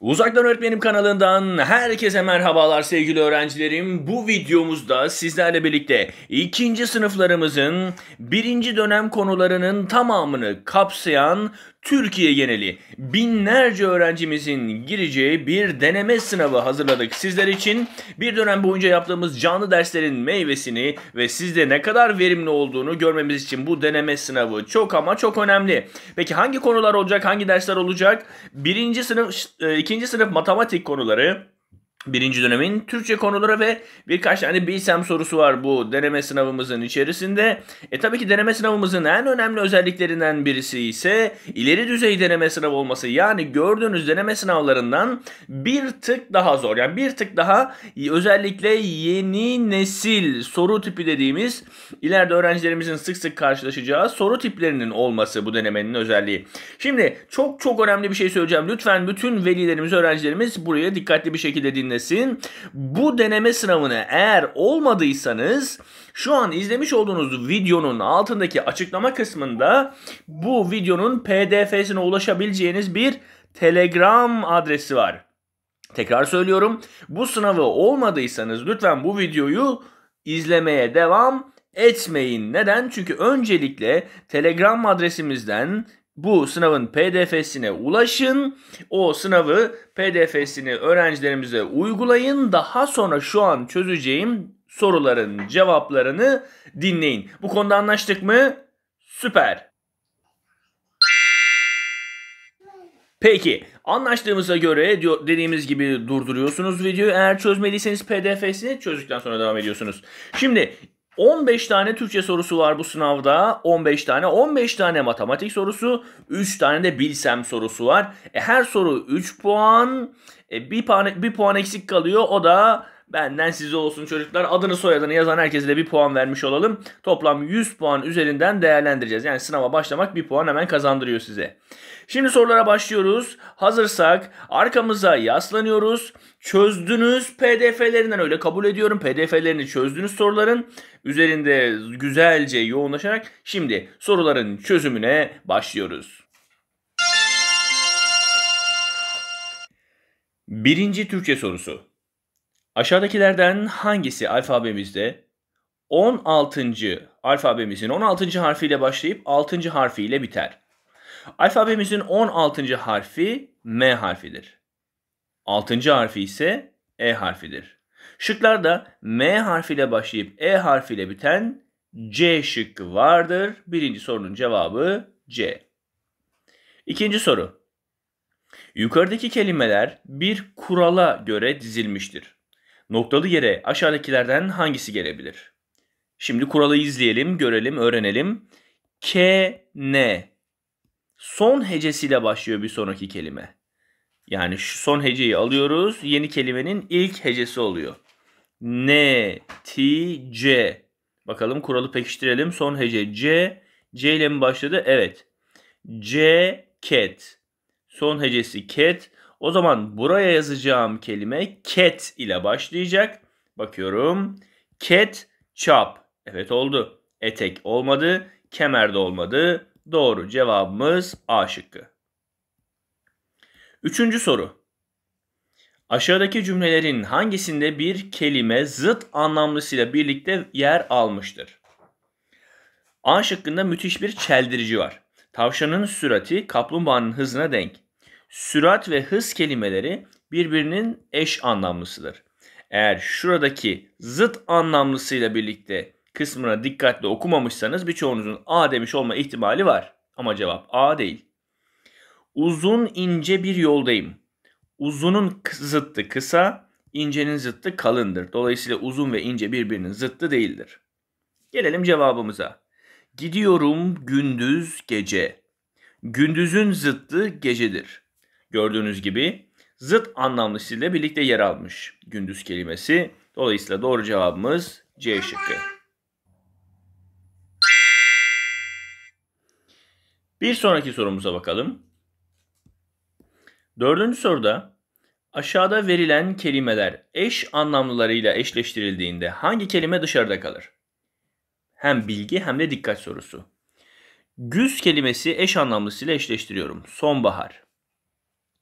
Uzaktan Öğretmenim kanalından herkese merhabalar sevgili öğrencilerim. Bu videomuzda sizlerle birlikte ikinci sınıflarımızın birinci dönem konularının tamamını kapsayan Türkiye geneli binlerce öğrencimizin gireceği bir deneme sınavı hazırladık sizler için. Bir dönem boyunca yaptığımız canlı derslerin meyvesini ve sizde ne kadar verimli olduğunu görmemiz için bu deneme sınavı çok ama çok önemli. Peki hangi konular olacak, hangi dersler olacak? Birinci sınıf, e, ikinci sınıf matematik konuları, Birinci dönemin Türkçe konuları ve birkaç tane bilsem sorusu var bu deneme sınavımızın içerisinde. E tabii ki deneme sınavımızın en önemli özelliklerinden birisi ise ileri düzey deneme sınavı olması. Yani gördüğünüz deneme sınavlarından bir tık daha zor. Yani bir tık daha özellikle yeni nesil soru tipi dediğimiz ileride öğrencilerimizin sık sık karşılaşacağı soru tiplerinin olması bu denemenin özelliği. Şimdi çok çok önemli bir şey söyleyeceğim. Lütfen bütün velilerimiz, öğrencilerimiz buraya dikkatli bir şekilde dinleyin denemesi. Bu deneme sınavını eğer olmadıysanız şu an izlemiş olduğunuz videonun altındaki açıklama kısmında bu videonun pdf'sine ulaşabileceğiniz bir Telegram adresi var. Tekrar söylüyorum. Bu sınavı olmadıysanız lütfen bu videoyu izlemeye devam etmeyin. Neden? Çünkü öncelikle Telegram adresimizden bu sınavın PDF'sine ulaşın. O sınavı PDF'sini öğrencilerimize uygulayın. Daha sonra şu an çözeceğim soruların cevaplarını dinleyin. Bu konuda anlaştık mı? Süper. Peki anlaştığımıza göre dediğimiz gibi durduruyorsunuz videoyu. Eğer çözmediyseniz pdf'sini çözdükten sonra devam ediyorsunuz. Şimdi 15 tane Türkçe sorusu var bu sınavda. 15 tane, 15 tane matematik sorusu, 3 tane de bilsem sorusu var. E, her soru 3 puan. E, bir puan bir puan eksik kalıyor. O da benden size olsun çocuklar. Adını soyadını yazan herkese de bir puan vermiş olalım. Toplam 100 puan üzerinden değerlendireceğiz. Yani sınava başlamak bir puan hemen kazandırıyor size. Şimdi sorulara başlıyoruz. Hazırsak arkamıza yaslanıyoruz. Çözdünüz PDF'lerinden öyle kabul ediyorum. PDF'lerini çözdünüz soruların üzerinde güzelce yoğunlaşarak şimdi soruların çözümüne başlıyoruz. Birinci Türkçe sorusu. Aşağıdakilerden hangisi alfabemizde 16. alfabemizin 16. harfiyle başlayıp 6. harfiyle biter? Alfabemizin 16. harfi M harfidir. 6. harfi ise E harfidir. Şıklarda M harfiyle başlayıp E harfiyle biten C şıkkı vardır. Birinci sorunun cevabı C. İkinci soru. Yukarıdaki kelimeler bir kurala göre dizilmiştir. Noktalı yere aşağıdakilerden hangisi gelebilir? Şimdi kuralı izleyelim, görelim, öğrenelim. K, N son hecesiyle başlıyor bir sonraki kelime. Yani şu son heceyi alıyoruz. Yeni kelimenin ilk hecesi oluyor. N-T-C. Bakalım kuralı pekiştirelim. Son hece C. C ile mi başladı? Evet. C ket. Son hecesi ket. O zaman buraya yazacağım kelime ket ile başlayacak. Bakıyorum. Ket çap. Evet oldu. Etek olmadı. Kemer de olmadı. Doğru cevabımız A şıkkı. Üçüncü soru. Aşağıdaki cümlelerin hangisinde bir kelime zıt anlamlısıyla birlikte yer almıştır? A şıkkında müthiş bir çeldirici var. Tavşanın sürati kaplumbağanın hızına denk. Sürat ve hız kelimeleri birbirinin eş anlamlısıdır. Eğer şuradaki zıt anlamlısıyla birlikte kısmına dikkatli okumamışsanız birçoğunuzun A demiş olma ihtimali var. Ama cevap A değil. Uzun ince bir yoldayım. Uzunun zıttı kısa, incenin zıttı kalındır. Dolayısıyla uzun ve ince birbirinin zıttı değildir. Gelelim cevabımıza. Gidiyorum gündüz gece. Gündüzün zıttı gecedir. Gördüğünüz gibi zıt anlamlı ile birlikte yer almış gündüz kelimesi. Dolayısıyla doğru cevabımız C şıkkı. Bir sonraki sorumuza bakalım. Dördüncü soruda aşağıda verilen kelimeler eş anlamlılarıyla eşleştirildiğinde hangi kelime dışarıda kalır? Hem bilgi hem de dikkat sorusu. Güz kelimesi eş anlamlısıyla eşleştiriyorum. Sonbahar.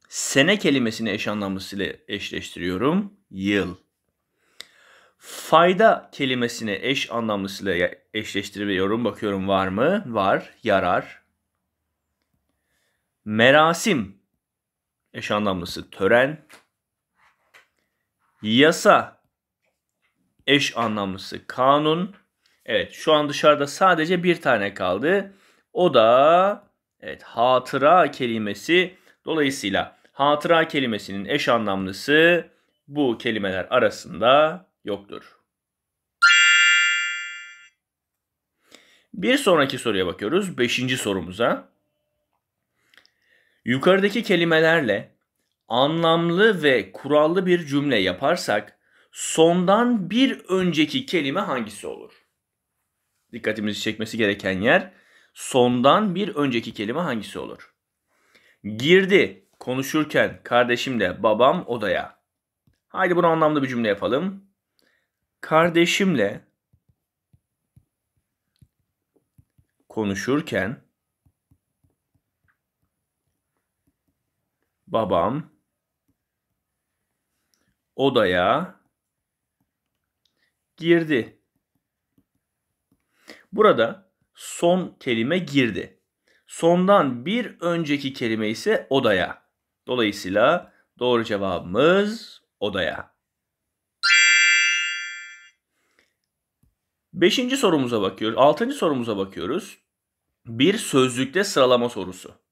Sene kelimesini eş anlamlısıyla eşleştiriyorum. Yıl. Fayda kelimesini eş anlamlısıyla eşleştiriyorum. Bakıyorum var mı? Var. Yarar. Merasim eş anlamlısı tören. Yasa eş anlamlısı kanun. Evet şu an dışarıda sadece bir tane kaldı. O da evet hatıra kelimesi. Dolayısıyla hatıra kelimesinin eş anlamlısı bu kelimeler arasında yoktur. Bir sonraki soruya bakıyoruz. Beşinci sorumuza. Yukarıdaki kelimelerle anlamlı ve kurallı bir cümle yaparsak sondan bir önceki kelime hangisi olur? Dikkatimizi çekmesi gereken yer sondan bir önceki kelime hangisi olur? Girdi konuşurken kardeşimle babam odaya. Haydi bunu anlamlı bir cümle yapalım. Kardeşimle konuşurken babam odaya girdi. Burada son kelime girdi. Sondan bir önceki kelime ise odaya. Dolayısıyla doğru cevabımız odaya. Beşinci sorumuza bakıyoruz. Altıncı sorumuza bakıyoruz. Bir sözlükte sıralama sorusu.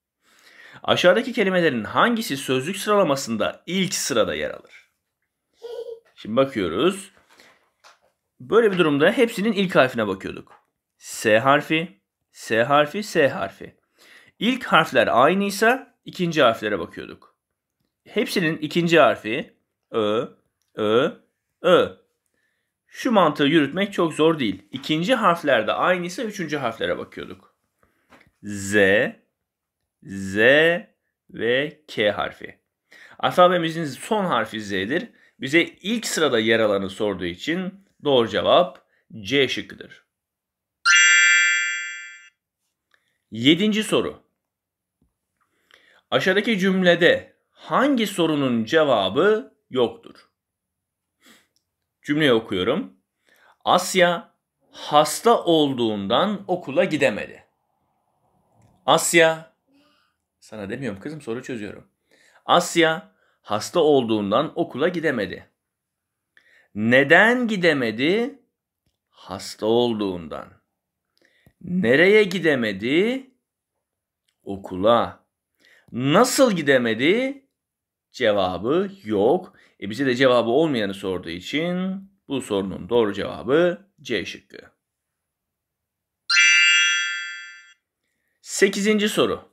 Aşağıdaki kelimelerin hangisi sözlük sıralamasında ilk sırada yer alır? Şimdi bakıyoruz. Böyle bir durumda hepsinin ilk harfine bakıyorduk. S harfi, S harfi, S harfi. İlk harfler aynıysa ikinci harflere bakıyorduk. Hepsinin ikinci harfi Ö, Ö, Ö. Şu mantığı yürütmek çok zor değil. İkinci harflerde aynıysa üçüncü harflere bakıyorduk. Z, Z ve K harfi. Alfabemizin son harfi Z'dir. Bize ilk sırada yer alanı sorduğu için doğru cevap C şıkkıdır. Yedinci soru. Aşağıdaki cümlede hangi sorunun cevabı yoktur? Cümleyi okuyorum. Asya hasta olduğundan okula gidemedi. Asya sana demiyorum kızım soru çözüyorum. Asya hasta olduğundan okula gidemedi. Neden gidemedi? Hasta olduğundan. Nereye gidemedi? Okula. Nasıl gidemedi? Cevabı yok. E bize de cevabı olmayanı sorduğu için bu sorunun doğru cevabı C şıkkı. Sekizinci soru.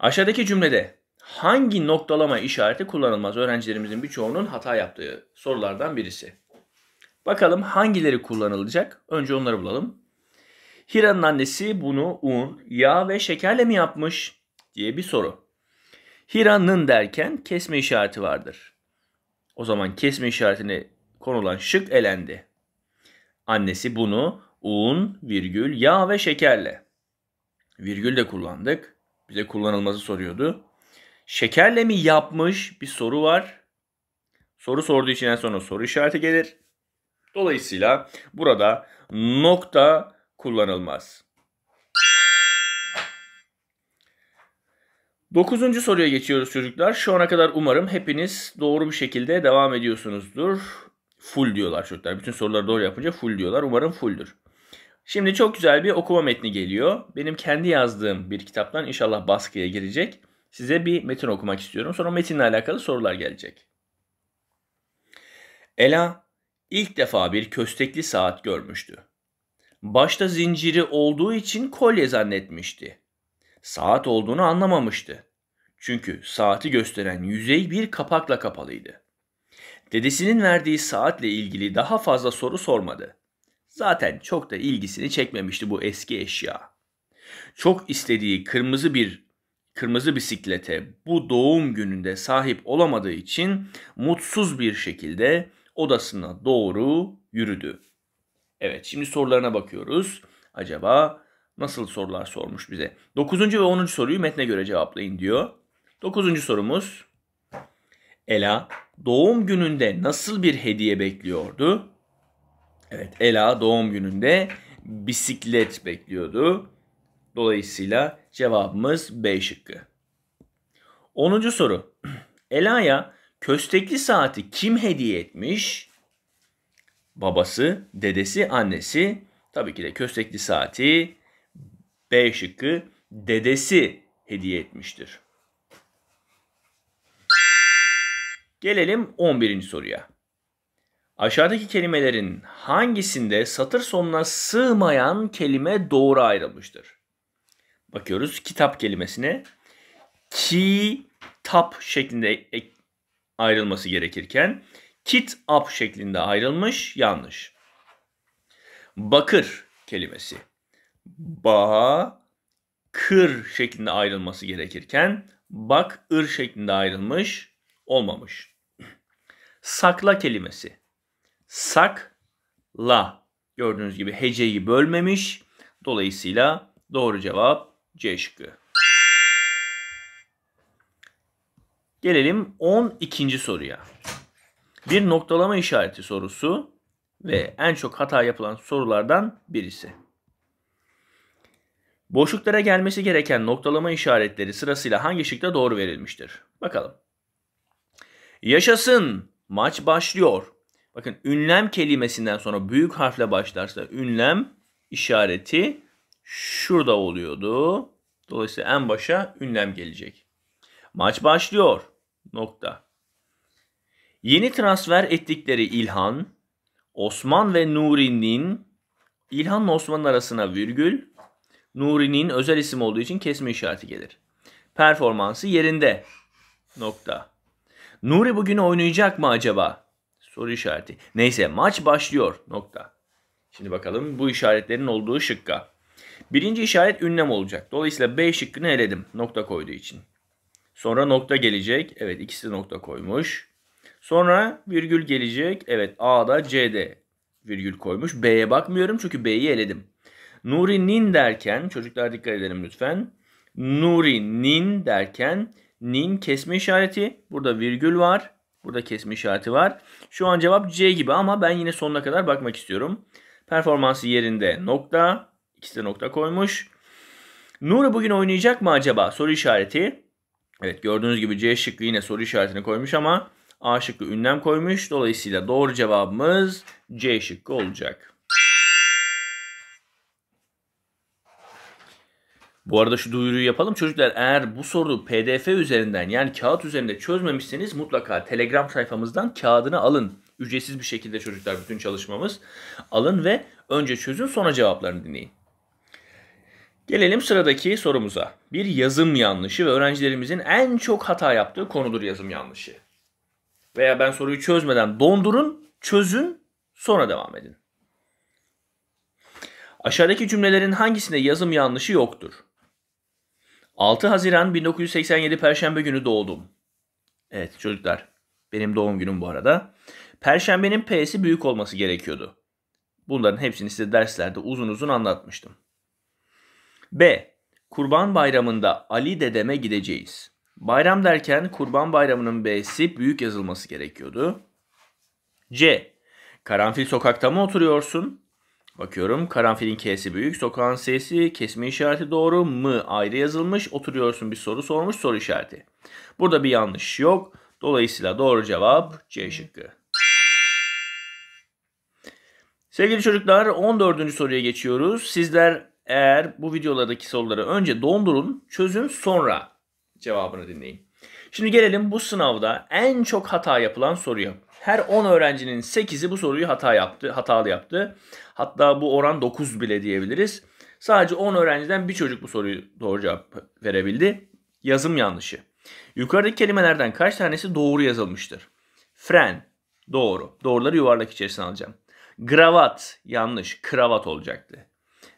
Aşağıdaki cümlede hangi noktalama işareti kullanılmaz? Öğrencilerimizin birçoğunun hata yaptığı sorulardan birisi. Bakalım hangileri kullanılacak? Önce onları bulalım. Hira'nın annesi bunu un, yağ ve şekerle mi yapmış diye bir soru. Hira'nın derken kesme işareti vardır. O zaman kesme işaretini konulan şık elendi. Annesi bunu un, virgül, yağ ve şekerle. Virgül de kullandık. Bize kullanılması soruyordu. Şekerle mi yapmış bir soru var. Soru sorduğu için en sonra soru işareti gelir. Dolayısıyla burada nokta kullanılmaz. Dokuzuncu soruya geçiyoruz çocuklar. Şu ana kadar umarım hepiniz doğru bir şekilde devam ediyorsunuzdur. Full diyorlar çocuklar. Bütün soruları doğru yapınca full diyorlar. Umarım fulldür. Şimdi çok güzel bir okuma metni geliyor. Benim kendi yazdığım bir kitaptan inşallah baskıya girecek. Size bir metin okumak istiyorum. Sonra metinle alakalı sorular gelecek. Ela ilk defa bir köstekli saat görmüştü. Başta zinciri olduğu için kolye zannetmişti. Saat olduğunu anlamamıştı. Çünkü saati gösteren yüzey bir kapakla kapalıydı. Dedesinin verdiği saatle ilgili daha fazla soru sormadı. Zaten çok da ilgisini çekmemişti bu eski eşya. Çok istediği kırmızı bir kırmızı bisiklete bu doğum gününde sahip olamadığı için mutsuz bir şekilde odasına doğru yürüdü. Evet şimdi sorularına bakıyoruz. Acaba nasıl sorular sormuş bize? 9. ve 10. soruyu metne göre cevaplayın diyor. 9. sorumuz Ela doğum gününde nasıl bir hediye bekliyordu? Evet Ela doğum gününde bisiklet bekliyordu. Dolayısıyla cevabımız B şıkkı. 10. soru. Ela'ya köstekli saati kim hediye etmiş? Babası, dedesi, annesi. Tabii ki de köstekli saati B şıkkı dedesi hediye etmiştir. Gelelim 11. soruya. Aşağıdaki kelimelerin hangisinde satır sonuna sığmayan kelime doğru ayrılmıştır? Bakıyoruz kitap kelimesine. Ki tap şeklinde ayrılması gerekirken kit up şeklinde ayrılmış yanlış. Bakır kelimesi. Ba kır şeklinde ayrılması gerekirken bak ır şeklinde ayrılmış olmamış. Sakla kelimesi sakla. Gördüğünüz gibi heceyi bölmemiş. Dolayısıyla doğru cevap C şıkkı. Gelelim 12. soruya. Bir noktalama işareti sorusu ve en çok hata yapılan sorulardan birisi. Boşluklara gelmesi gereken noktalama işaretleri sırasıyla hangi şıkta doğru verilmiştir? Bakalım. Yaşasın! Maç başlıyor. Bakın ünlem kelimesinden sonra büyük harfle başlarsa ünlem işareti şurada oluyordu. Dolayısıyla en başa ünlem gelecek. Maç başlıyor. Nokta. Yeni transfer ettikleri İlhan, Osman ve Nuri'nin İlhan ve Osman'ın arasına virgül, Nuri'nin özel isim olduğu için kesme işareti gelir. Performansı yerinde. Nokta. Nuri bugün oynayacak mı acaba? Soru işareti. Neyse maç başlıyor. Nokta. Şimdi bakalım bu işaretlerin olduğu şıkka. Birinci işaret ünlem olacak. Dolayısıyla B şıkkını eledim nokta koyduğu için. Sonra nokta gelecek. Evet ikisi nokta koymuş. Sonra virgül gelecek. Evet A'da C'de virgül koymuş. B'ye bakmıyorum çünkü B'yi eledim. Nuri nin derken çocuklar dikkat edelim lütfen. Nuri nin derken nin kesme işareti. Burada virgül var. Burada kesme işareti var. Şu an cevap C gibi ama ben yine sonuna kadar bakmak istiyorum. Performansı yerinde nokta. İkisi de nokta koymuş. Nuri bugün oynayacak mı acaba? Soru işareti. Evet gördüğünüz gibi C şıkkı yine soru işaretini koymuş ama A şıkkı ünlem koymuş. Dolayısıyla doğru cevabımız C şıkkı olacak. Bu arada şu duyuruyu yapalım çocuklar eğer bu soru pdf üzerinden yani kağıt üzerinde çözmemişseniz mutlaka telegram sayfamızdan kağıdını alın. Ücretsiz bir şekilde çocuklar bütün çalışmamız. Alın ve önce çözün sonra cevaplarını dinleyin. Gelelim sıradaki sorumuza. Bir yazım yanlışı ve öğrencilerimizin en çok hata yaptığı konudur yazım yanlışı. Veya ben soruyu çözmeden dondurun, çözün, sonra devam edin. Aşağıdaki cümlelerin hangisinde yazım yanlışı yoktur? 6 Haziran 1987 Perşembe günü doğdum. Evet çocuklar benim doğum günüm bu arada. Perşembenin P'si büyük olması gerekiyordu. Bunların hepsini size derslerde uzun uzun anlatmıştım. B. Kurban Bayramı'nda Ali dedeme gideceğiz. Bayram derken Kurban Bayramı'nın B'si büyük yazılması gerekiyordu. C. Karanfil sokakta mı oturuyorsun? Bakıyorum karanfilin K'si büyük, sokağın S'si, kesme işareti doğru, mı ayrı yazılmış, oturuyorsun bir soru sormuş soru işareti. Burada bir yanlış yok. Dolayısıyla doğru cevap C şıkkı. Sevgili çocuklar 14. soruya geçiyoruz. Sizler eğer bu videolardaki soruları önce dondurun, çözün sonra cevabını dinleyin. Şimdi gelelim bu sınavda en çok hata yapılan soruya. Her 10 öğrencinin 8'i bu soruyu hata yaptı, hatalı yaptı. Hatta bu oran 9 bile diyebiliriz. Sadece 10 öğrenciden bir çocuk bu soruyu doğru cevap verebildi. Yazım yanlışı. Yukarıdaki kelimelerden kaç tanesi doğru yazılmıştır? Fren, doğru. Doğruları yuvarlak içerisine alacağım. Gravat, yanlış. Kravat olacaktı.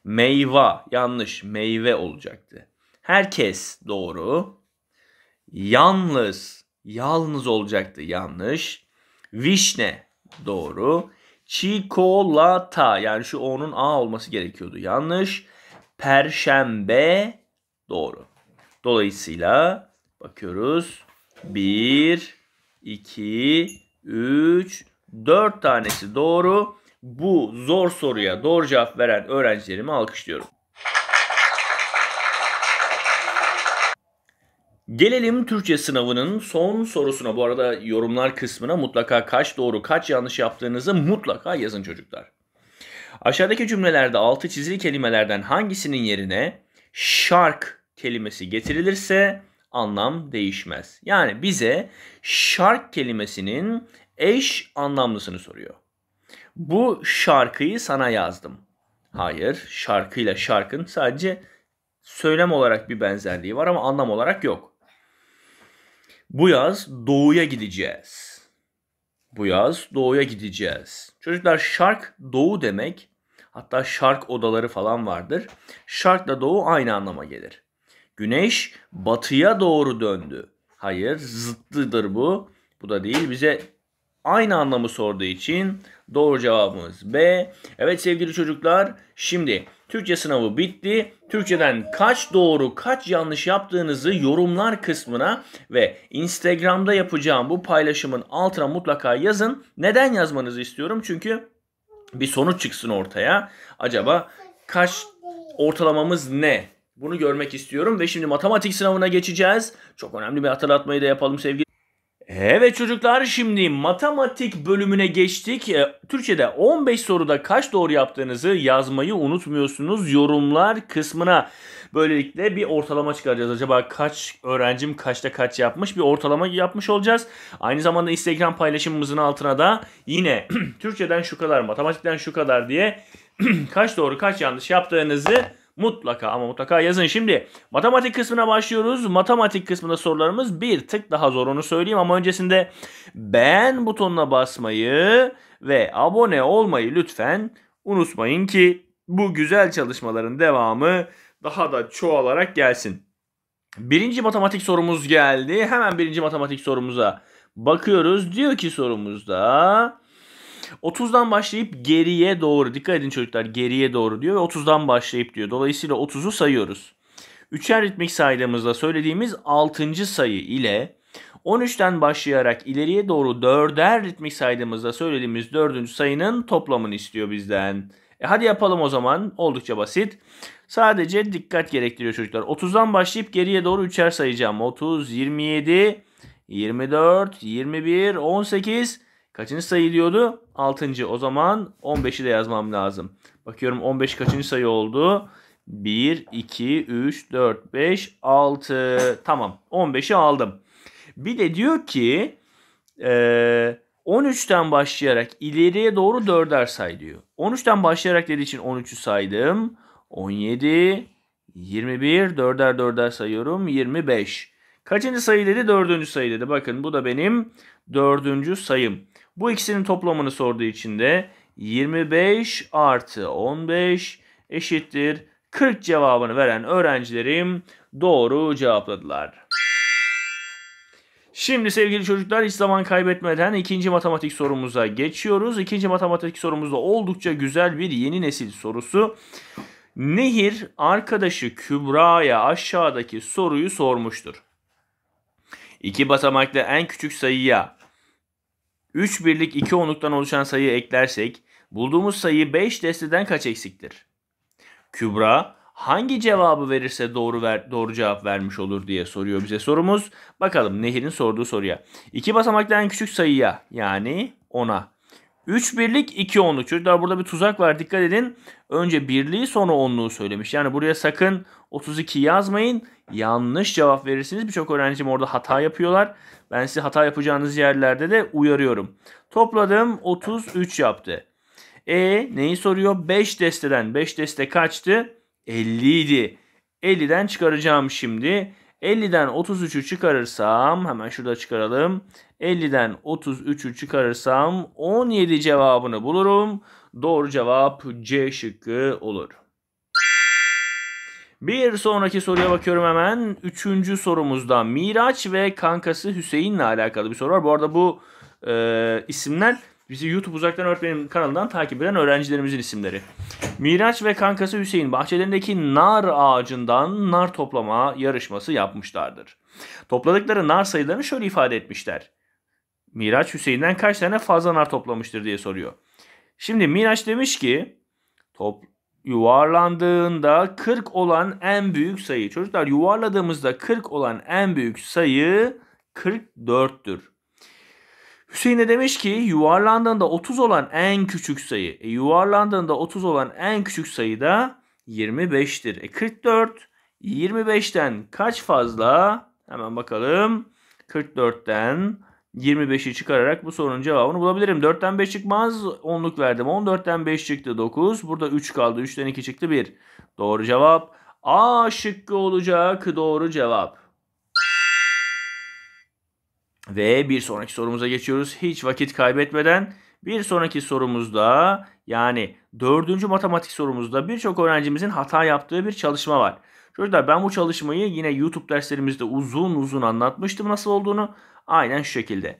Meyva, yanlış. Meyve olacaktı. Herkes, doğru. Yalnız, yalnız olacaktı. Yanlış. Vişne doğru. Çikolata yani şu O'nun A olması gerekiyordu. Yanlış. Perşembe doğru. Dolayısıyla bakıyoruz. 1, 2, 3, 4 tanesi doğru. Bu zor soruya doğru cevap veren öğrencilerimi alkışlıyorum. Gelelim Türkçe sınavının son sorusuna. Bu arada yorumlar kısmına mutlaka kaç doğru kaç yanlış yaptığınızı mutlaka yazın çocuklar. Aşağıdaki cümlelerde altı çizili kelimelerden hangisinin yerine şark kelimesi getirilirse anlam değişmez. Yani bize şark kelimesinin eş anlamlısını soruyor. Bu şarkıyı sana yazdım. Hayır, şarkıyla şarkın sadece söylem olarak bir benzerliği var ama anlam olarak yok. Bu yaz doğuya gideceğiz. Bu yaz doğuya gideceğiz. Çocuklar şark doğu demek. Hatta şark odaları falan vardır. Şarkla doğu aynı anlama gelir. Güneş batıya doğru döndü. Hayır zıttıdır bu. Bu da değil. Bize aynı anlamı sorduğu için doğru cevabımız B. Evet sevgili çocuklar şimdi Türkçe sınavı bitti. Türkçeden kaç doğru kaç yanlış yaptığınızı yorumlar kısmına ve Instagram'da yapacağım bu paylaşımın altına mutlaka yazın. Neden yazmanızı istiyorum? Çünkü bir sonuç çıksın ortaya. Acaba kaç ortalamamız ne? Bunu görmek istiyorum ve şimdi matematik sınavına geçeceğiz. Çok önemli bir hatırlatmayı da yapalım sevgili Evet çocuklar şimdi matematik bölümüne geçtik. E, Türkçe'de 15 soruda kaç doğru yaptığınızı yazmayı unutmuyorsunuz yorumlar kısmına. Böylelikle bir ortalama çıkaracağız. Acaba kaç öğrencim kaçta kaç yapmış bir ortalama yapmış olacağız. Aynı zamanda Instagram paylaşımımızın altına da yine Türkçeden şu kadar matematikten şu kadar diye kaç doğru kaç yanlış yaptığınızı Mutlaka ama mutlaka yazın. Şimdi matematik kısmına başlıyoruz. Matematik kısmında sorularımız bir tık daha zor onu söyleyeyim ama öncesinde beğen butonuna basmayı ve abone olmayı lütfen unutmayın ki bu güzel çalışmaların devamı daha da çoğalarak gelsin. Birinci matematik sorumuz geldi. Hemen birinci matematik sorumuza bakıyoruz. Diyor ki sorumuzda 30'dan başlayıp geriye doğru dikkat edin çocuklar geriye doğru diyor ve 30'dan başlayıp diyor. Dolayısıyla 30'u sayıyoruz. Üçer ritmik saydığımızda söylediğimiz 6. sayı ile 13'ten başlayarak ileriye doğru 4'er ritmik saydığımızda söylediğimiz 4. sayının toplamını istiyor bizden. E hadi yapalım o zaman. Oldukça basit. Sadece dikkat gerektiriyor çocuklar. 30'dan başlayıp geriye doğru 3'er sayacağım. 30, 27, 24, 21, 18, Kaçıncı sayı diyordu? 6. O zaman 15'i de yazmam lazım. Bakıyorum 15 kaçıncı sayı oldu? 1, 2, 3, 4, 5, 6. Tamam 15'i aldım. Bir de diyor ki e, 13'ten başlayarak ileriye doğru 4'er say diyor. 13'ten başlayarak dediği için 13'ü saydım. 17, 21, 4'er 4'er sayıyorum. 25. Kaçıncı sayı dedi? Dördüncü sayı dedi. Bakın bu da benim dördüncü sayım. Bu ikisinin toplamını sorduğu için de 25 artı 15 eşittir 40 cevabını veren öğrencilerim doğru cevapladılar. Şimdi sevgili çocuklar hiç zaman kaybetmeden ikinci matematik sorumuza geçiyoruz. İkinci matematik sorumuzda oldukça güzel bir yeni nesil sorusu. Nehir arkadaşı Kübra'ya aşağıdaki soruyu sormuştur. İki basamaklı en küçük sayıya 3 birlik 2 onluktan oluşan sayıyı eklersek bulduğumuz sayı 5 desteden kaç eksiktir? Kübra hangi cevabı verirse doğru ver, doğru cevap vermiş olur diye soruyor bize sorumuz. Bakalım Nehir'in sorduğu soruya. İki basamaktan küçük sayıya yani 10'a 3 birlik 2 onluk. Çocuklar burada bir tuzak var dikkat edin. Önce birliği sonra onluğu söylemiş. Yani buraya sakın 32 yazmayın. Yanlış cevap verirsiniz. Birçok öğrencim orada hata yapıyorlar. Ben sizi hata yapacağınız yerlerde de uyarıyorum. Topladım 33 yaptı. E neyi soruyor? 5 desteden. 5 deste kaçtı? 50 idi. 50'den çıkaracağım şimdi. 50'den 33'ü çıkarırsam hemen şurada çıkaralım. 50'den 33'ü çıkarırsam 17 cevabını bulurum. Doğru cevap C şıkkı olur. Bir sonraki soruya bakıyorum hemen. Üçüncü sorumuzda Miraç ve kankası Hüseyin'le alakalı bir soru var. Bu arada bu e, isimler bizi YouTube Uzaktan Öğretmenim kanalından takip eden öğrencilerimizin isimleri. Miraç ve kankası Hüseyin bahçelerindeki nar ağacından nar toplama yarışması yapmışlardır. Topladıkları nar sayılarını şöyle ifade etmişler. Miraç Hüseyin'den kaç tane fazla nar toplamıştır diye soruyor. Şimdi Miraç demiş ki top yuvarlandığında 40 olan en büyük sayı. Çocuklar yuvarladığımızda 40 olan en büyük sayı 44'tür. Hüseyin de demiş ki yuvarlandığında 30 olan en küçük sayı. E, yuvarlandığında 30 olan en küçük sayı da 25'tir. E, 44 25'ten kaç fazla? Hemen bakalım. 44'ten 25'i çıkararak bu sorunun cevabını bulabilirim. 4'ten 5 çıkmaz. 10'luk verdim. 14'ten 5 çıktı 9. Burada 3 kaldı. 3'ten 2 çıktı 1. Doğru cevap. A şıkkı olacak. Doğru cevap. Ve bir sonraki sorumuza geçiyoruz. Hiç vakit kaybetmeden bir sonraki sorumuzda yani dördüncü matematik sorumuzda birçok öğrencimizin hata yaptığı bir çalışma var. Çocuklar ben bu çalışmayı yine YouTube derslerimizde uzun uzun anlatmıştım nasıl olduğunu. Aynen şu şekilde.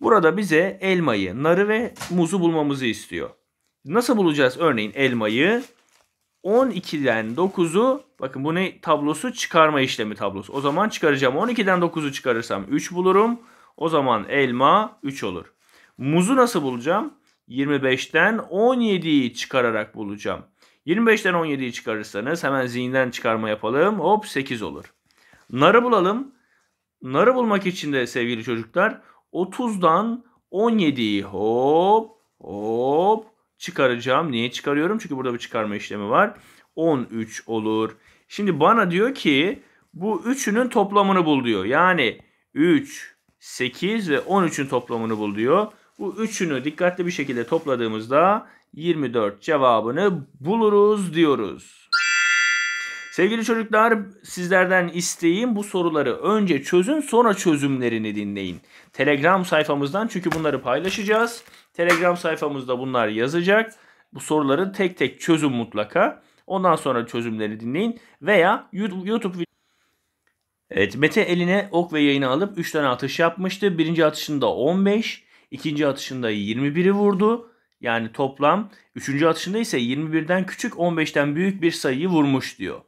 Burada bize elmayı, narı ve muzu bulmamızı istiyor. Nasıl bulacağız örneğin elmayı? 12'den 9'u bakın bu ne tablosu çıkarma işlemi tablosu. O zaman çıkaracağım 12'den 9'u çıkarırsam 3 bulurum. O zaman elma 3 olur. Muzu nasıl bulacağım? 25'ten 17'yi çıkararak bulacağım. 25'ten 17'yi çıkarırsanız hemen zihinden çıkarma yapalım. Hop 8 olur. Narı bulalım. Narı bulmak için de sevgili çocuklar 30'dan 17'yi hop hop çıkaracağım. Niye çıkarıyorum? Çünkü burada bir çıkarma işlemi var. 13 olur. Şimdi bana diyor ki bu üçünün toplamını bul diyor. Yani 3, 8 ve 13'ün toplamını bul diyor. Bu üçünü dikkatli bir şekilde topladığımızda 24 cevabını buluruz diyoruz. Sevgili çocuklar sizlerden isteğim bu soruları önce çözün sonra çözümlerini dinleyin. Telegram sayfamızdan çünkü bunları paylaşacağız. Telegram sayfamızda bunlar yazacak. Bu soruları tek tek çözün mutlaka. Ondan sonra çözümleri dinleyin veya YouTube Evet Mete eline ok ve yayını alıp 3 tane atış yapmıştı. Birinci atışında 15, ikinci atışında 21'i vurdu. Yani toplam 3. atışında ise 21'den küçük 15'ten büyük bir sayıyı vurmuş diyor.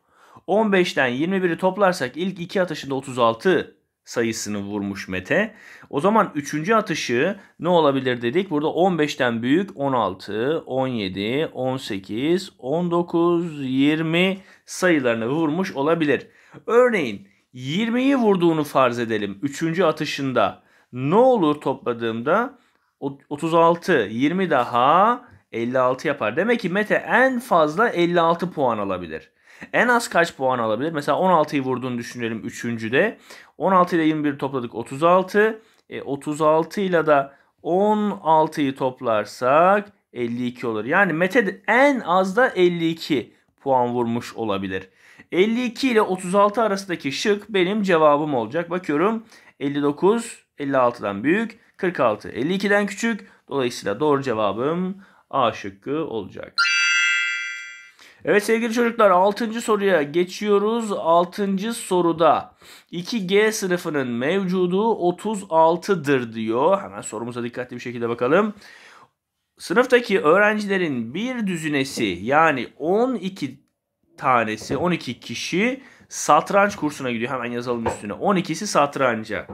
15'ten 21'i toplarsak ilk iki atışında 36 sayısını vurmuş Mete. O zaman üçüncü atışı ne olabilir dedik. Burada 15'ten büyük 16, 17, 18, 19, 20 sayılarını vurmuş olabilir. Örneğin 20'yi vurduğunu farz edelim Üçüncü atışında. Ne olur topladığımda 36, 20 daha 56 yapar. Demek ki Mete en fazla 56 puan alabilir. En az kaç puan alabilir? Mesela 16'yı vurduğunu düşünelim 3. de. 16 ile 21 topladık 36. E, 36 ile de 16'yı toplarsak 52 olur. Yani Mete en az da 52 puan vurmuş olabilir. 52 ile 36 arasındaki şık benim cevabım olacak. Bakıyorum 59 56'dan büyük, 46 52'den küçük. Dolayısıyla doğru cevabım A şıkkı olacak. Evet sevgili çocuklar 6. soruya geçiyoruz. 6. soruda 2G sınıfının mevcudu 36'dır diyor. Hemen sorumuza dikkatli bir şekilde bakalım. Sınıftaki öğrencilerin bir düzinesi yani 12 tanesi 12 kişi satranç kursuna gidiyor. Hemen yazalım üstüne. 12'si satranca.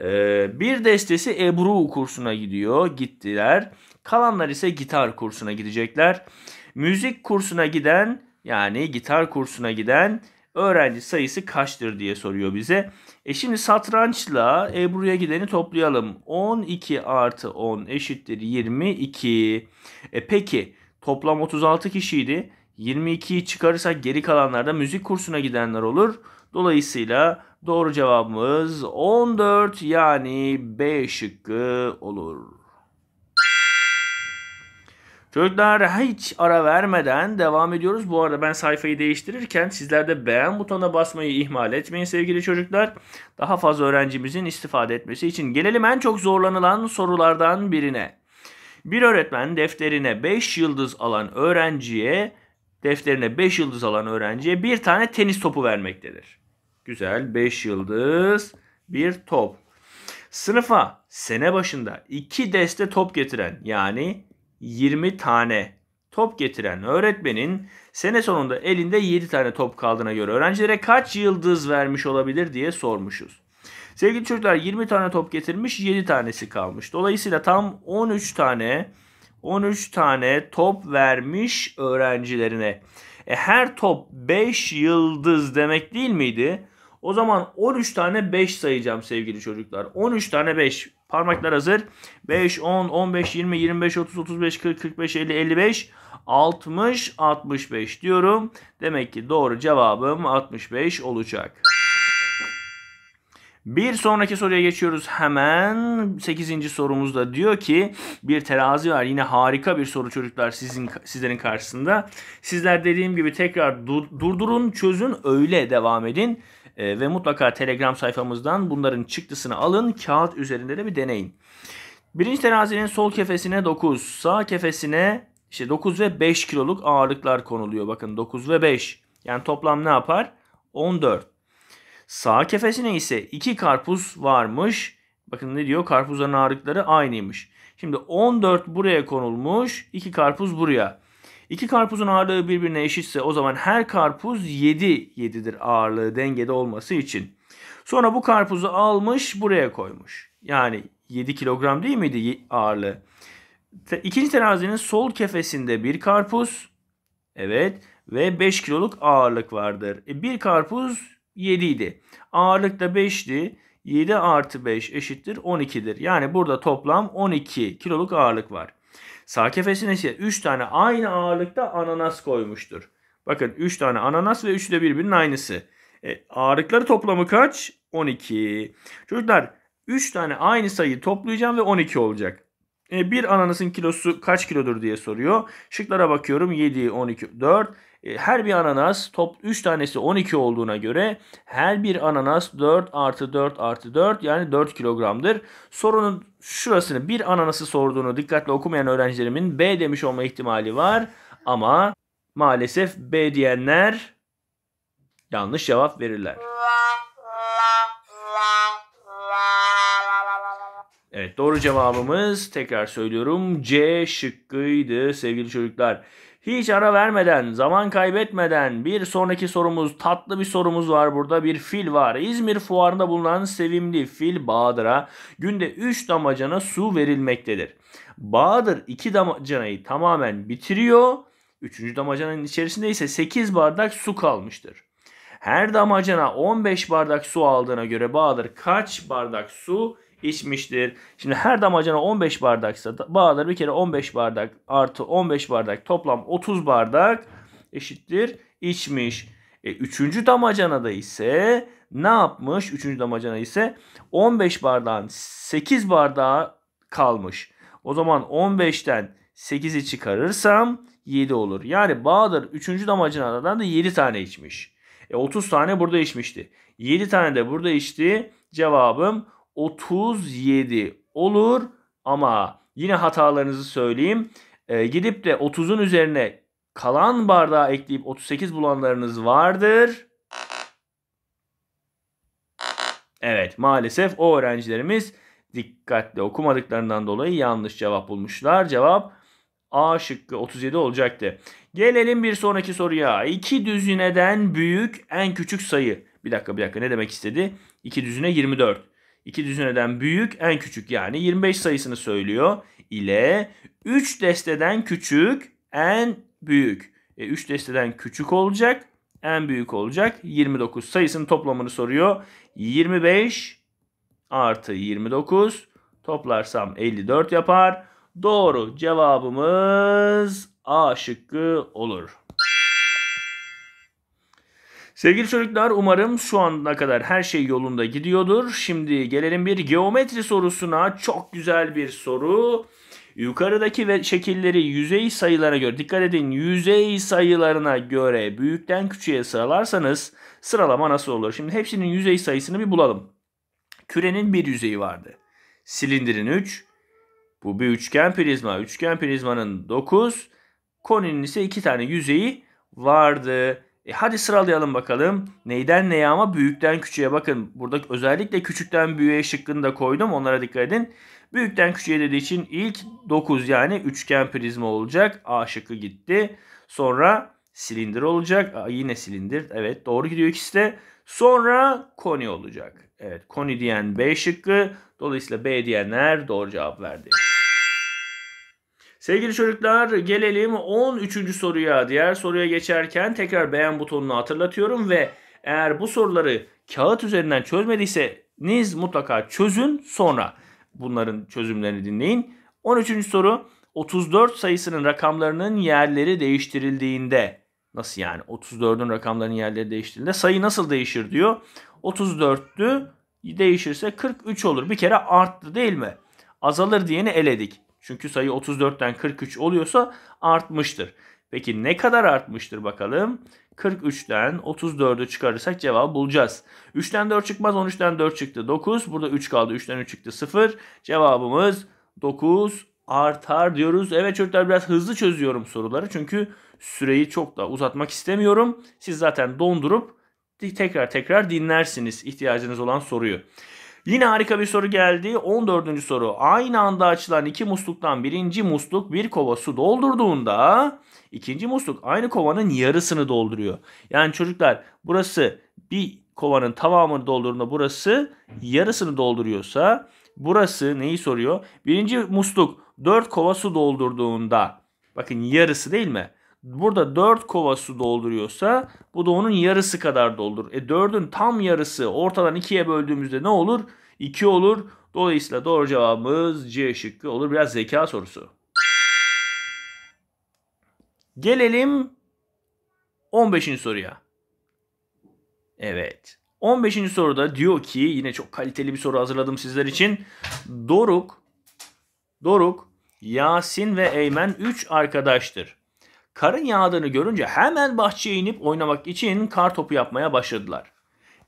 Ee, bir destesi Ebru kursuna gidiyor. Gittiler. Kalanlar ise gitar kursuna gidecekler müzik kursuna giden yani gitar kursuna giden öğrenci sayısı kaçtır diye soruyor bize. E şimdi satrançla Ebru'ya gideni toplayalım. 12 artı 10 eşittir 22. E peki toplam 36 kişiydi. 22'yi çıkarırsak geri kalanlarda müzik kursuna gidenler olur. Dolayısıyla doğru cevabımız 14 yani B şıkkı olur. Çocuklar hiç ara vermeden devam ediyoruz. Bu arada ben sayfayı değiştirirken sizler de beğen butonuna basmayı ihmal etmeyin sevgili çocuklar. Daha fazla öğrencimizin istifade etmesi için gelelim en çok zorlanılan sorulardan birine. Bir öğretmen defterine 5 yıldız alan öğrenciye defterine 5 yıldız alan öğrenciye bir tane tenis topu vermektedir. Güzel 5 yıldız bir top. Sınıfa sene başında 2 deste top getiren yani 20 tane top getiren öğretmenin sene sonunda elinde 7 tane top kaldığına göre öğrencilere kaç yıldız vermiş olabilir diye sormuşuz. Sevgili çocuklar 20 tane top getirmiş 7 tanesi kalmış. Dolayısıyla tam 13 tane 13 tane top vermiş öğrencilerine. E her top 5 yıldız demek değil miydi? O zaman 13 tane 5 sayacağım sevgili çocuklar. 13 tane 5. Parmaklar hazır. 5, 10, 15, 20, 25, 30, 35, 40, 45, 50, 55, 60, 65 diyorum. Demek ki doğru cevabım 65 olacak. Bir sonraki soruya geçiyoruz hemen. 8. sorumuzda diyor ki bir terazi var. Yine harika bir soru çocuklar sizin sizlerin karşısında. Sizler dediğim gibi tekrar dur, durdurun, çözün, öyle devam edin. E, ve mutlaka Telegram sayfamızdan bunların çıktısını alın. Kağıt üzerinde de bir deneyin. Birinci terazinin sol kefesine 9, sağ kefesine işte 9 ve 5 kiloluk ağırlıklar konuluyor. Bakın 9 ve 5. Yani toplam ne yapar? 14. Sağ kefesine ise 2 karpuz varmış. Bakın ne diyor? Karpuzların ağırlıkları aynıymış. Şimdi 14 buraya konulmuş, 2 karpuz buraya. İki karpuzun ağırlığı birbirine eşitse o zaman her karpuz 7 7'dir ağırlığı dengede olması için. Sonra bu karpuzu almış buraya koymuş. Yani 7 kilogram değil miydi ağırlığı? İkinci terazinin sol kefesinde bir karpuz. Evet ve 5 kiloluk ağırlık vardır. E, bir karpuz 7 idi. Ağırlık da 5'ti. 7 artı 5 eşittir 12'dir. Yani burada toplam 12 kiloluk ağırlık var. Sağ kefesine ise 3 tane aynı ağırlıkta ananas koymuştur. Bakın 3 tane ananas ve 3 de birbirinin aynısı. E, ağırlıkları toplamı kaç? 12. Çocuklar 3 tane aynı sayı toplayacağım ve 12 olacak. E, bir ananasın kilosu kaç kilodur diye soruyor. Şıklara bakıyorum 7, 12, 4. Ee, her bir ananas top 3 tanesi 12 olduğuna göre her bir ananas 4 artı 4 artı 4 yani 4 kilogramdır. Sorunun şurasını bir ananası sorduğunu dikkatli okumayan öğrencilerimin B demiş olma ihtimali var. Ama maalesef B diyenler yanlış cevap verirler. Evet doğru cevabımız tekrar söylüyorum C şıkkıydı sevgili çocuklar. Hiç ara vermeden, zaman kaybetmeden bir sonraki sorumuz, tatlı bir sorumuz var burada. Bir fil var. İzmir fuarında bulunan sevimli fil Bahadır'a günde 3 damacana su verilmektedir. Bahadır 2 damacanayı tamamen bitiriyor. 3. damacananın içerisinde ise 8 bardak su kalmıştır. Her damacana 15 bardak su aldığına göre Bahadır kaç bardak su içmiştir. Şimdi her damacana 15 bardaksa bağları bir kere 15 bardak artı 15 bardak toplam 30 bardak eşittir içmiş. E, üçüncü da ise ne yapmış? Üçüncü damacana ise 15 bardağın 8 bardağı kalmış. O zaman 15'ten 8'i çıkarırsam 7 olur. Yani Bahadır 3. damacanadan da 7 tane içmiş. E 30 tane burada içmişti. 7 tane de burada içti. Cevabım 37 olur ama yine hatalarınızı söyleyeyim. E, gidip de 30'un üzerine kalan bardağı ekleyip 38 bulanlarınız vardır. Evet maalesef o öğrencilerimiz dikkatli okumadıklarından dolayı yanlış cevap bulmuşlar. Cevap A şıkkı 37 olacaktı. Gelelim bir sonraki soruya. İki düzineden büyük en küçük sayı. Bir dakika bir dakika ne demek istedi? İki düzine 24. 2 düzineden büyük en küçük yani 25 sayısını söylüyor ile 3 desteden küçük en büyük. E, desteden küçük olacak en büyük olacak 29 sayısının toplamını soruyor. 25 artı 29 toplarsam 54 yapar. Doğru cevabımız A şıkkı olur. Sevgili çocuklar umarım şu ana kadar her şey yolunda gidiyordur. Şimdi gelelim bir geometri sorusuna. Çok güzel bir soru. Yukarıdaki ve şekilleri yüzey sayılara göre dikkat edin yüzey sayılarına göre büyükten küçüğe sıralarsanız sıralama nasıl olur? Şimdi hepsinin yüzey sayısını bir bulalım. Kürenin bir yüzeyi vardı. Silindirin 3. Bu bir üçgen prizma. Üçgen prizmanın 9. Koninin ise 2 tane yüzeyi vardı. E hadi sıralayalım bakalım. Neyden neye ama büyükten küçüğe bakın. Burada özellikle küçükten büyüğe şıkkını da koydum. Onlara dikkat edin. Büyükten küçüğe dediği için ilk 9 yani üçgen prizma olacak. A şıkkı gitti. Sonra silindir olacak. Aa, yine silindir. Evet doğru gidiyor ikisi de. Sonra koni olacak. Evet koni diyen B şıkkı. Dolayısıyla B diyenler doğru cevap verdi. Sevgili çocuklar gelelim 13. soruya. Diğer soruya geçerken tekrar beğen butonunu hatırlatıyorum ve eğer bu soruları kağıt üzerinden çözmediyseniz mutlaka çözün sonra bunların çözümlerini dinleyin. 13. soru 34 sayısının rakamlarının yerleri değiştirildiğinde nasıl yani 34'ün rakamlarının yerleri değiştirildiğinde sayı nasıl değişir diyor. 34'lü değişirse 43 olur. Bir kere arttı değil mi? Azalır diyeni eledik. Çünkü sayı 34'ten 43 oluyorsa artmıştır. Peki ne kadar artmıştır bakalım? 43'ten 34'ü çıkarırsak cevabı bulacağız. 3'ten 4 çıkmaz 13'ten 4 çıktı 9. Burada 3 kaldı 3'ten 3 çıktı 0. Cevabımız 9 artar diyoruz. Evet çocuklar biraz hızlı çözüyorum soruları. Çünkü süreyi çok da uzatmak istemiyorum. Siz zaten dondurup tekrar tekrar dinlersiniz ihtiyacınız olan soruyu. Yine harika bir soru geldi. 14. soru. Aynı anda açılan iki musluktan birinci musluk bir kova su doldurduğunda ikinci musluk aynı kovanın yarısını dolduruyor. Yani çocuklar burası bir kovanın tamamını doldurduğunda burası yarısını dolduruyorsa burası neyi soruyor? Birinci musluk 4 kova su doldurduğunda bakın yarısı değil mi? burada 4 kova su dolduruyorsa bu da onun yarısı kadar doldur. E 4'ün tam yarısı ortadan 2'ye böldüğümüzde ne olur? 2 olur. Dolayısıyla doğru cevabımız C şıkkı olur. Biraz zeka sorusu. Gelelim 15. soruya. Evet. 15. soruda diyor ki yine çok kaliteli bir soru hazırladım sizler için. Doruk Doruk Yasin ve Eymen 3 arkadaştır. Karın yağdığını görünce hemen bahçeye inip oynamak için kar topu yapmaya başladılar.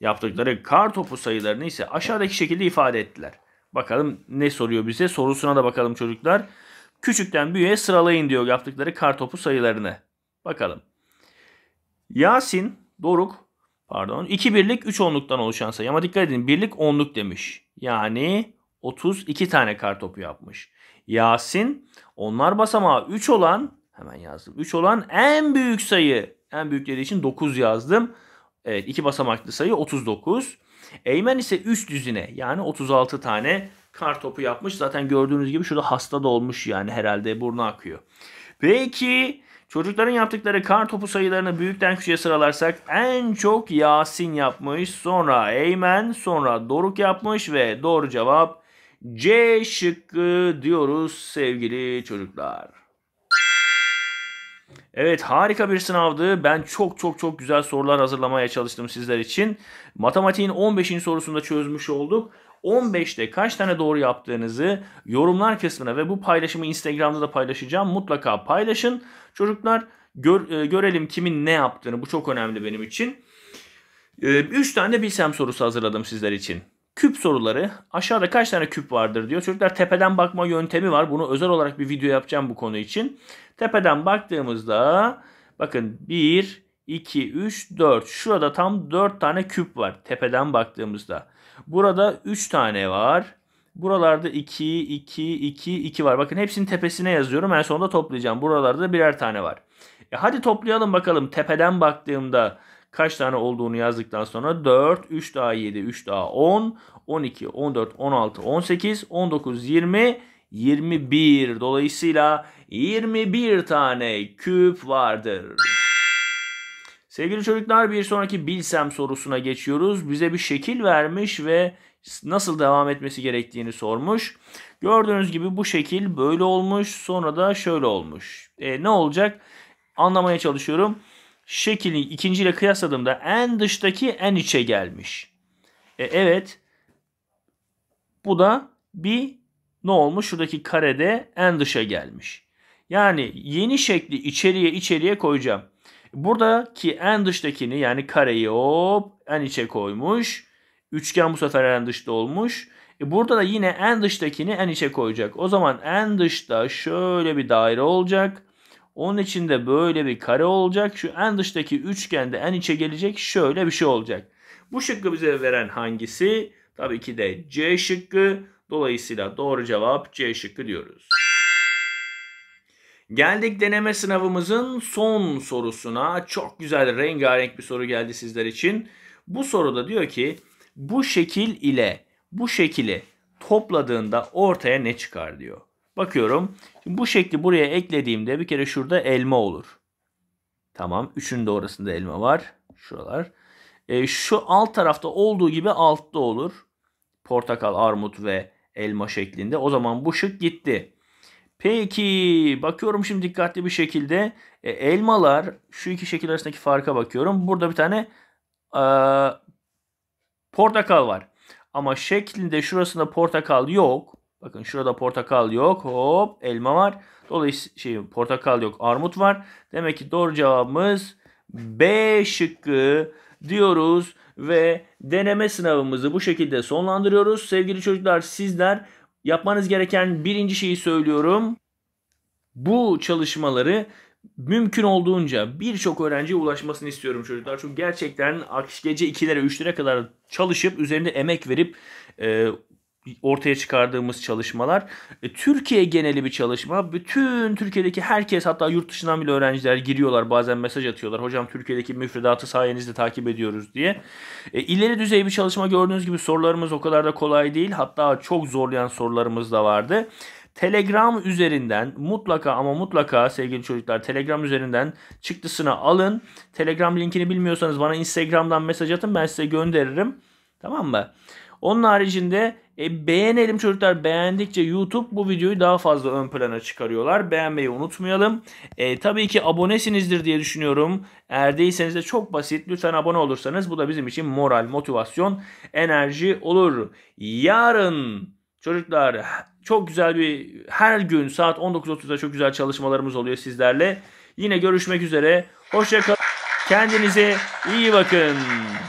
Yaptıkları kar topu sayılarını ise aşağıdaki şekilde ifade ettiler. Bakalım ne soruyor bize sorusuna da bakalım çocuklar. Küçükten büyüğe sıralayın diyor yaptıkları kar topu sayılarını. Bakalım. Yasin, Doruk pardon 2 birlik 3 onluktan oluşan sayı ama dikkat edin birlik onluk demiş. Yani 32 tane kar topu yapmış. Yasin onlar basamağı 3 olan Hemen yazdım. 3 olan en büyük sayı. En büyükleri için 9 yazdım. Evet iki basamaklı sayı 39. Eymen ise 3 düzine yani 36 tane kar topu yapmış. Zaten gördüğünüz gibi şurada hasta da olmuş yani herhalde burnu akıyor. Peki çocukların yaptıkları kar topu sayılarını büyükten küçüğe sıralarsak en çok Yasin yapmış. Sonra Eymen sonra Doruk yapmış ve doğru cevap C şıkkı diyoruz sevgili çocuklar. Evet harika bir sınavdı. Ben çok çok çok güzel sorular hazırlamaya çalıştım sizler için. Matematiğin 15. sorusunda çözmüş olduk. 15'te kaç tane doğru yaptığınızı yorumlar kısmına ve bu paylaşımı Instagram'da da paylaşacağım. Mutlaka paylaşın. Çocuklar gör, e, görelim kimin ne yaptığını. Bu çok önemli benim için. 3 e, tane bilsem sorusu hazırladım sizler için. Küp soruları. Aşağıda kaç tane küp vardır diyor. Çocuklar tepeden bakma yöntemi var. Bunu özel olarak bir video yapacağım bu konu için. Tepeden baktığımızda bakın 1, 2, 3, 4. Şurada tam 4 tane küp var tepeden baktığımızda. Burada 3 tane var. Buralarda 2, 2, 2, 2 var. Bakın hepsinin tepesine yazıyorum. En sonunda toplayacağım. Buralarda birer tane var. E hadi toplayalım bakalım tepeden baktığımda kaç tane olduğunu yazdıktan sonra 4, 3 daha 7, 3 daha 10, 12, 14, 16, 18, 19, 20, 21. Dolayısıyla 21 tane küp vardır. Sevgili çocuklar bir sonraki bilsem sorusuna geçiyoruz. Bize bir şekil vermiş ve nasıl devam etmesi gerektiğini sormuş. Gördüğünüz gibi bu şekil böyle olmuş sonra da şöyle olmuş. E, ne olacak? Anlamaya çalışıyorum şekili ikinciyle kıyasladığımda en dıştaki en içe gelmiş. E, evet. Bu da bir ne olmuş? Şuradaki karede en dışa gelmiş. Yani yeni şekli içeriye içeriye koyacağım. Buradaki en dıştakini yani kareyi hop en içe koymuş. Üçgen bu sefer en dışta olmuş. E burada da yine en dıştakini en içe koyacak. O zaman en dışta şöyle bir daire olacak. Onun içinde böyle bir kare olacak. Şu en dıştaki üçgende en içe gelecek şöyle bir şey olacak. Bu şıkkı bize veren hangisi? Tabii ki de C şıkkı. Dolayısıyla doğru cevap C şıkkı diyoruz. Geldik deneme sınavımızın son sorusuna. Çok güzel rengarenk bir soru geldi sizler için. Bu soruda diyor ki bu şekil ile bu şekili topladığında ortaya ne çıkar diyor. Bakıyorum. Şimdi bu şekli buraya eklediğimde bir kere şurada elma olur. Tamam. Üçünün de orasında elma var. Şuralar. E, şu alt tarafta olduğu gibi altta olur. Portakal, armut ve elma şeklinde. O zaman bu şık gitti. Peki bakıyorum şimdi dikkatli bir şekilde e, elmalar şu iki şekil arasındaki farka bakıyorum. Burada bir tane e, portakal var. Ama şeklinde şurasında portakal yok. Bakın şurada portakal yok. Hop elma var. Dolayısıyla şey, portakal yok armut var. Demek ki doğru cevabımız B şıkkı diyoruz ve deneme sınavımızı bu şekilde sonlandırıyoruz. Sevgili çocuklar sizler yapmanız gereken birinci şeyi söylüyorum. Bu çalışmaları mümkün olduğunca birçok öğrenciye ulaşmasını istiyorum çocuklar. Çünkü gerçekten gece 2'lere 3'lere kadar çalışıp üzerinde emek verip e, ortaya çıkardığımız çalışmalar e, Türkiye geneli bir çalışma. Bütün Türkiye'deki herkes hatta yurt dışından bile öğrenciler giriyorlar bazen mesaj atıyorlar. Hocam Türkiye'deki müfredatı sayenizde takip ediyoruz diye. E, ileri düzey bir çalışma gördüğünüz gibi sorularımız o kadar da kolay değil. Hatta çok zorlayan sorularımız da vardı. Telegram üzerinden mutlaka ama mutlaka sevgili çocuklar Telegram üzerinden çıktısını alın. Telegram linkini bilmiyorsanız bana Instagram'dan mesaj atın ben size gönderirim. Tamam mı? Onun haricinde e, beğenelim çocuklar. Beğendikçe YouTube bu videoyu daha fazla ön plana çıkarıyorlar. Beğenmeyi unutmayalım. E, tabii ki abonesinizdir diye düşünüyorum. Eğer değilseniz de çok basit. Lütfen abone olursanız bu da bizim için moral, motivasyon, enerji olur. Yarın çocuklar çok güzel bir her gün saat 19.30'da çok güzel çalışmalarımız oluyor sizlerle. Yine görüşmek üzere. Hoşçakalın. Kendinize iyi bakın.